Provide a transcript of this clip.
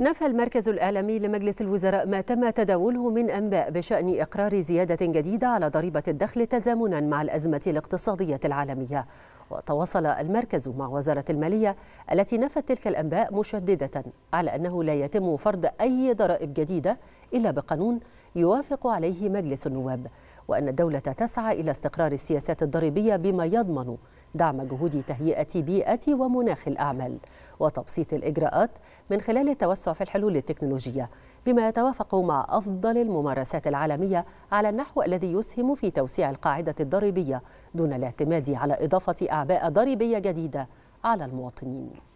نفى المركز الإعلامي لمجلس الوزراء ما تم تداوله من أنباء بشأن إقرار زيادة جديدة على ضريبة الدخل تزامنا مع الأزمة الاقتصادية العالمية وتواصل المركز مع وزارة المالية التي نفت تلك الأنباء مشددة على أنه لا يتم فرض أي ضرائب جديدة إلا بقانون يوافق عليه مجلس النواب وأن الدولة تسعى إلى استقرار السياسات الضريبية بما يضمن دعم جهود تهيئة بيئة ومناخ الأعمال وتبسيط الإجراءات من خلال التوسع في الحلول التكنولوجية بما يتوافق مع أفضل الممارسات العالمية على النحو الذي يسهم في توسيع القاعدة الضريبية دون الاعتماد على إضافة أعباء ضريبية جديدة على المواطنين